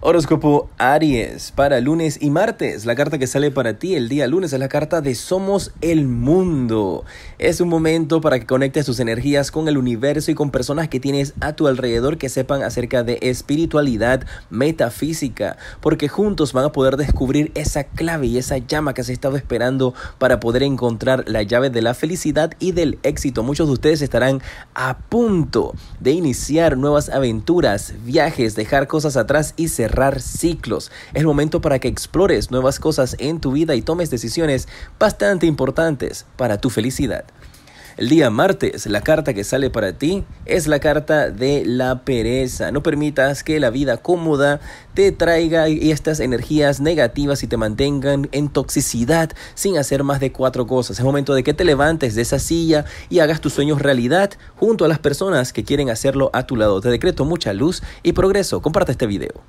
Horóscopo Aries para lunes y martes. La carta que sale para ti el día lunes es la carta de Somos el Mundo. Es un momento para que conectes tus energías con el universo y con personas que tienes a tu alrededor que sepan acerca de espiritualidad metafísica, porque juntos van a poder descubrir esa clave y esa llama que has estado esperando para poder encontrar la llave de la felicidad y del éxito. Muchos de ustedes estarán a punto de iniciar nuevas aventuras, viajes, dejar cosas atrás y cerrar ciclos. Es momento para que explores nuevas cosas en tu vida y tomes decisiones bastante importantes para tu felicidad. El día martes, la carta que sale para ti es la carta de la pereza. No permitas que la vida cómoda te traiga estas energías negativas y te mantengan en toxicidad sin hacer más de cuatro cosas. Es momento de que te levantes de esa silla y hagas tus sueños realidad junto a las personas que quieren hacerlo a tu lado. Te decreto mucha luz y progreso. Comparte este video.